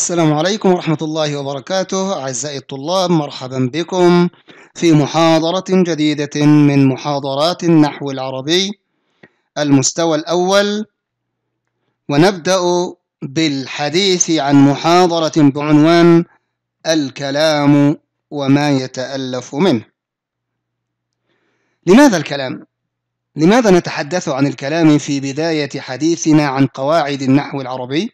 السلام عليكم ورحمة الله وبركاته أعزائي الطلاب مرحبا بكم في محاضرة جديدة من محاضرات النحو العربي المستوى الأول ونبدأ بالحديث عن محاضرة بعنوان الكلام وما يتألف منه لماذا الكلام؟ لماذا نتحدث عن الكلام في بداية حديثنا عن قواعد النحو العربي؟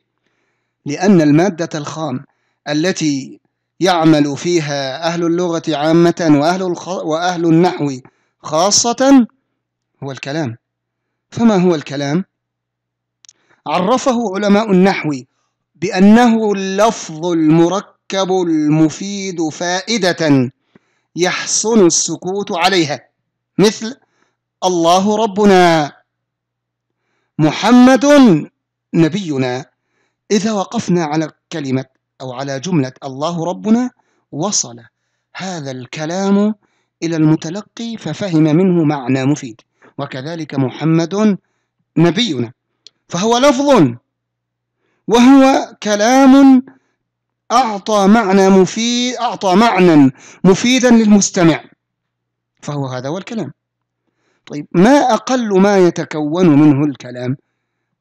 لأن المادة الخام التي يعمل فيها أهل اللغة عامة وأهل, الخ... وأهل النحو خاصة هو الكلام فما هو الكلام؟ عرفه علماء النحو بأنه اللفظ المركب المفيد فائدة يحسن السكوت عليها مثل الله ربنا محمد نبينا إذا وقفنا على كلمة أو على جملة الله ربنا وصل هذا الكلام إلى المتلقي ففهم منه معنى مفيد وكذلك محمد نبينا فهو لفظ وهو كلام أعطى معنى مفيد أعطى معنى مفيدا للمستمع فهو هذا هو الكلام طيب ما أقل ما يتكون منه الكلام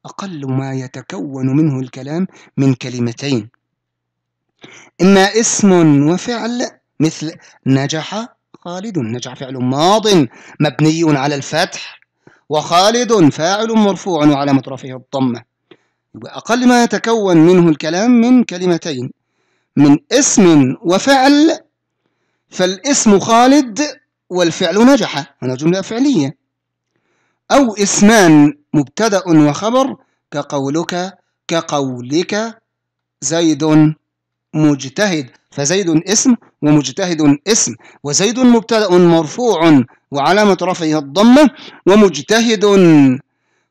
أقل ما يتكون منه الكلام من كلمتين إما اسم وفعل مثل نجح خالد نجح فعل ماض مبني على الفتح وخالد فاعل مرفوع وعلامة رفعه الضمة أقل ما يتكون منه الكلام من كلمتين من اسم وفعل فالاسم خالد والفعل نجح هنا جملة فعلية أو اسمان مبتدأ وخبر كقولك كقولك زيد مجتهد فزيد اسم ومجتهد اسم وزيد مبتدأ مرفوع وعلامة رفعه الضمة ومجتهد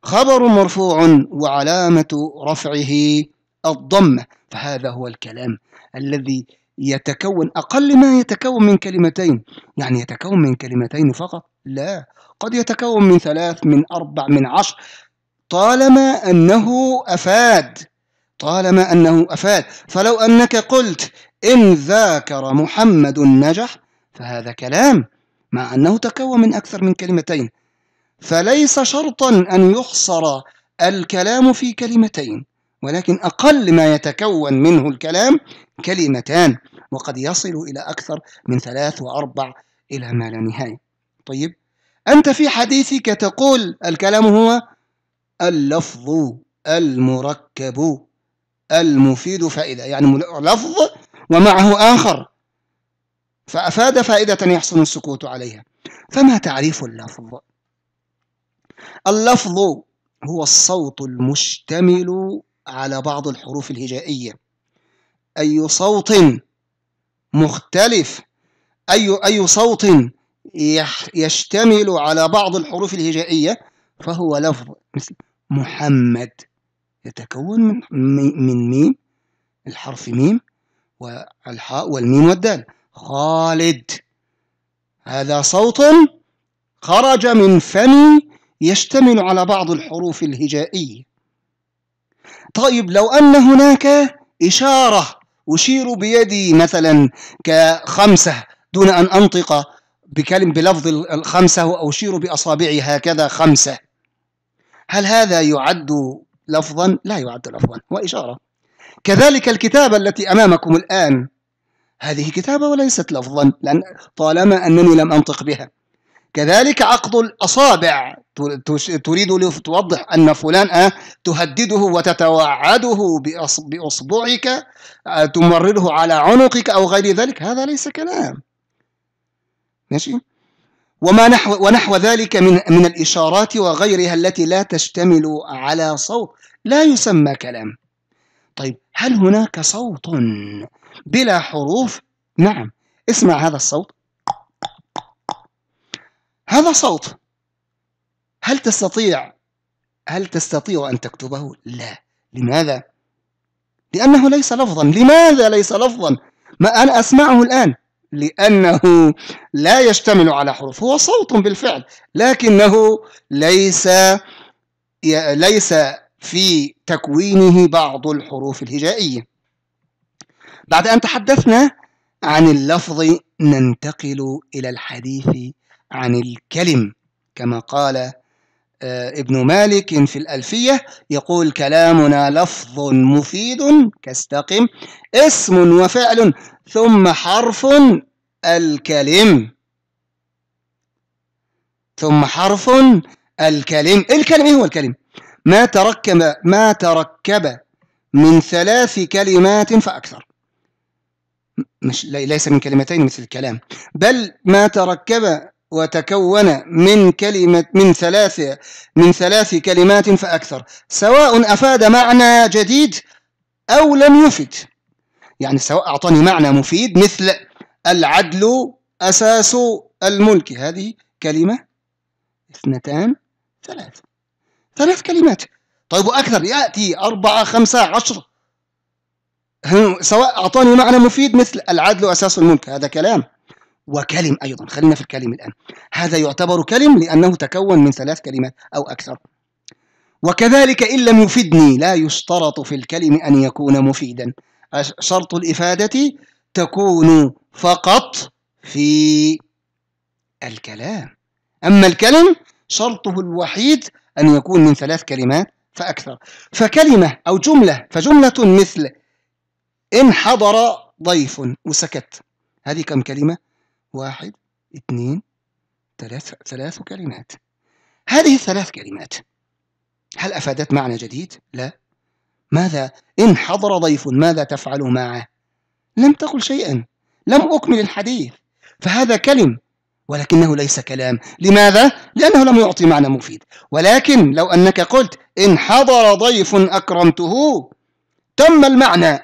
خبر مرفوع وعلامة رفعه الضمة فهذا هو الكلام الذي يتكون أقل ما يتكون من كلمتين يعني يتكون من كلمتين فقط لا قد يتكون من ثلاث من أربع من عشر طالما أنه أفاد طالما أنه أفاد فلو أنك قلت إن ذاكر محمد نجح فهذا كلام مع أنه تكون من أكثر من كلمتين فليس شرطا أن يحصر الكلام في كلمتين ولكن أقل ما يتكون منه الكلام كلمتان وقد يصل إلى أكثر من ثلاث وأربع إلى ما لا نهاية طيب أنت في حديثك تقول الكلام هو اللفظ المركب المفيد فائدة يعني لفظ ومعه آخر فأفاد فائدة يحسن السكوت عليها فما تعريف اللفظ؟ اللفظ هو الصوت المشتمل على بعض الحروف الهجائية أي صوت مختلف أي أي صوت يشتمل على بعض الحروف الهجائية فهو لفظ مثل محمد يتكون من من ميم الحرف ميم والحاء والميم والدال خالد هذا صوت خرج من فمي يشتمل على بعض الحروف الهجائية طيب لو أن هناك إشارة أشير بيدي مثلا كخمسة دون أن أنطق بكلم بلفظ الخمسة وأشير بأصابعي هكذا خمسة هل هذا يعد لفظا؟ لا يعد لفظا هو إشارة كذلك الكتابة التي أمامكم الآن هذه كتابة وليست لفظا لأن طالما أنني لم أنطق بها كذلك عقد الأصابع تريد توضح أن فلان آه، تهدده وتتوعده بأصبعك آه، تمرره على عنقك أو غير ذلك هذا ليس كلام ماشي وما نحو ونحو ذلك من من الإشارات وغيرها التي لا تشتمل على صوت لا يسمى كلام طيب هل هناك صوت بلا حروف نعم اسمع هذا الصوت هذا صوت هل تستطيع هل تستطيع أن تكتبه؟ لا لماذا؟ لأنه ليس لفظا لماذا ليس لفظا؟ ما أنا أسمعه الآن لأنه لا يشتمل على حروف هو صوت بالفعل لكنه ليس ليس في تكوينه بعض الحروف الهجائية بعد أن تحدثنا عن اللفظ ننتقل إلى الحديث عن الكلم كما قال آه، ابن مالك في الألفية يقول كلامنا لفظ مفيد كاستقم اسم وفعل ثم حرف الكلم ثم حرف الكلم الكلم ايه هو الكلم ما تركب ما تركب من ثلاث كلمات فأكثر مش ليس من كلمتين مثل الكلام بل ما تركب وتكون من كلمة من ثلاث من ثلاث كلمات فأكثر سواء أفاد معنى جديد أو لم يفد يعني سواء أعطاني معنى مفيد مثل العدل أساس الملك هذه كلمة اثنتان ثلاث ثلاث كلمات طيب وأكثر يأتي أربعة خمسة عشر سواء أعطاني معنى مفيد مثل العدل أساس الملك هذا كلام وكلم أيضا خلينا في الكلم الآن هذا يعتبر كلم لأنه تكون من ثلاث كلمات أو أكثر وكذلك إن لم يفدني لا يشترط في الكلم أن يكون مفيدا شرط الإفادة تكون فقط في الكلام أما الكلم شرطه الوحيد أن يكون من ثلاث كلمات فأكثر فكلمة أو جملة فجملة مثل إن حضر ضيف وسكت هذه كم كلمة؟ واحد اثنين ثلاث ثلاث كلمات هذه الثلاث كلمات هل أفادت معنى جديد؟ لا ماذا إن حضر ضيف ماذا تفعل معه؟ لم تقل شيئا لم أكمل الحديث فهذا كلم ولكنه ليس كلام لماذا؟ لأنه لم يعطي معنى مفيد ولكن لو أنك قلت إن حضر ضيف أكرمته تم المعنى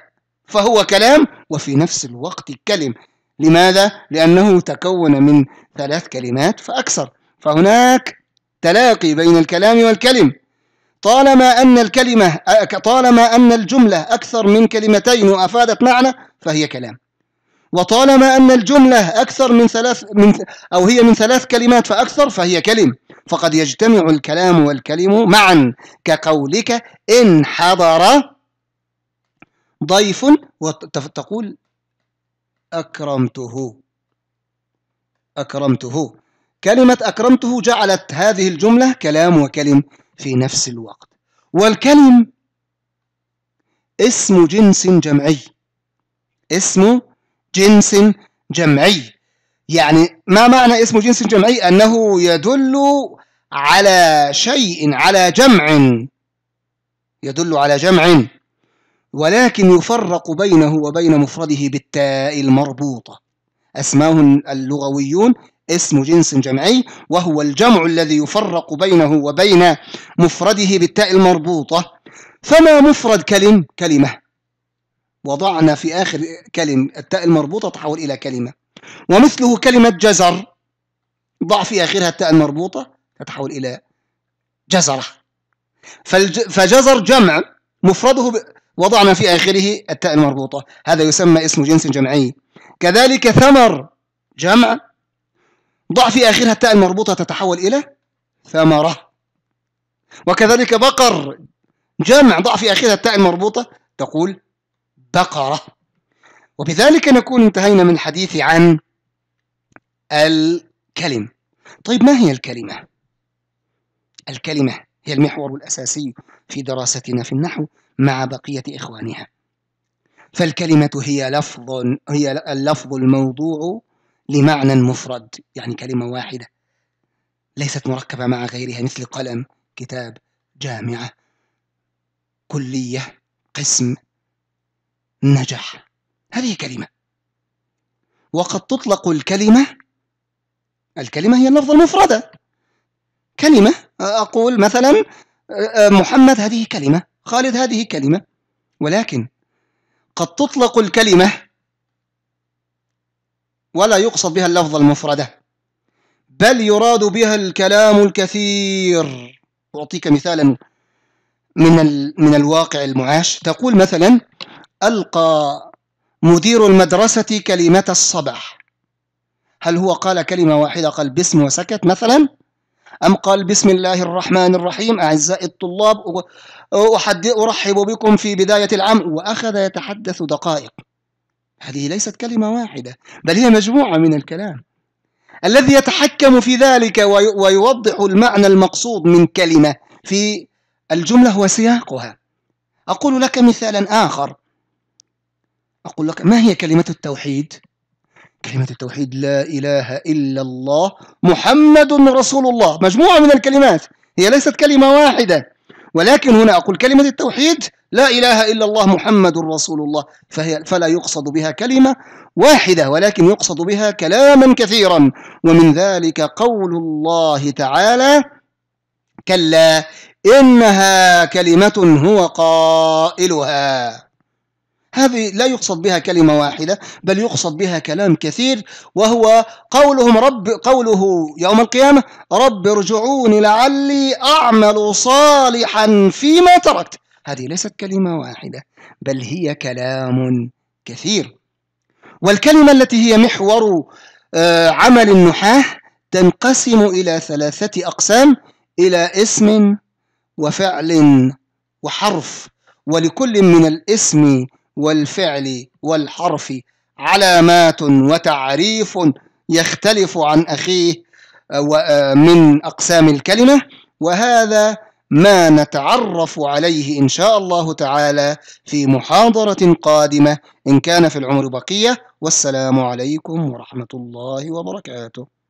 فهو كلام وفي نفس الوقت كلم لماذا؟ لأنه تكون من ثلاث كلمات فأكثر فهناك تلاقي بين الكلام والكلم طالما أن الكلمة طالما أن الجملة أكثر من كلمتين وأفادت معنى فهي كلام وطالما أن الجملة أكثر من ثلاث من أو هي من ثلاث كلمات فأكثر فهي كلم فقد يجتمع الكلام والكلم معا كقولك إن حضر ضيف وتقول أكرمته أكرمته كلمة أكرمته جعلت هذه الجملة كلام وكلم في نفس الوقت والكلم اسم جنس جمعي اسم جنس جمعي يعني ما معنى اسم جنس جمعي أنه يدل على شيء على جمع يدل على جمع ولكن يفرق بينه وبين مفرده بالتاء المربوطة أسماه اللغويون اسم جنس جمعي وهو الجمع الذي يفرق بينه وبين مفرده بالتاء المربوطة فما مفرد كلم كلمة وضعنا في آخر كلم التاء المربوطة تحول إلى كلمة ومثله كلمة جزر ضع في آخرها التاء المربوطة تتحول إلى جزرة فجزر جمع مفرده وضعنا في آخره التاء المربوطة هذا يسمى اسم جنس جمعي كذلك ثمر جمع ضع في آخرها التاء المربوطة تتحول إلى ثمرة وكذلك بقر جمع ضع في آخرها التاء المربوطة تقول بقرة وبذلك نكون انتهينا من الحديث عن الكلم طيب ما هي الكلمة؟ الكلمة هي المحور الأساسي في دراستنا في النحو مع بقية إخوانها فالكلمة هي لفظ هي اللفظ الموضوع لمعنى مفرد يعني كلمة واحدة ليست مركبة مع غيرها مثل قلم كتاب جامعة كلية قسم نجح هذه كلمة وقد تطلق الكلمة الكلمة هي اللفظ المفردة كلمة أقول مثلا محمد هذه كلمة خالد هذه كلمة ولكن قد تطلق الكلمة ولا يقصد بها اللفظ المفردة بل يراد بها الكلام الكثير أعطيك مثالا من من الواقع المعاش تقول مثلا ألقى مدير المدرسة كلمة الصباح هل هو قال كلمة واحدة قال باسم وسكت مثلا أم قال بسم الله الرحمن الرحيم أعزائي الطلاب أرحب بكم في بداية العام وأخذ يتحدث دقائق هذه ليست كلمة واحدة بل هي مجموعة من الكلام الذي يتحكم في ذلك ويوضح المعنى المقصود من كلمة في الجملة هو سياقها أقول لك مثالا آخر أقول لك ما هي كلمة التوحيد؟ كلمة التوحيد لا إله إلا الله محمد رسول الله مجموعة من الكلمات هي ليست كلمة واحدة ولكن هنا أقول كلمة التوحيد لا إله إلا الله محمد رسول الله فهي فلا يقصد بها كلمة واحدة ولكن يقصد بها كلاما كثيرا ومن ذلك قول الله تعالى كلا إنها كلمة هو قائلها هذه لا يقصد بها كلمة واحدة بل يقصد بها كلام كثير وهو قولهم رب قوله يوم القيامة رب ارجعوني لعلي أعمل صالحا فيما تركت هذه ليست كلمة واحدة بل هي كلام كثير والكلمة التي هي محور آه، عمل النحاة تنقسم إلى ثلاثة أقسام إلى اسم وفعل وحرف ولكل من الاسم والفعل والحرف علامات وتعريف يختلف عن أخيه آه، آه، من أقسام الكلمة وهذا ما نتعرف عليه إن شاء الله تعالى في محاضرة قادمة إن كان في العمر بقية والسلام عليكم ورحمة الله وبركاته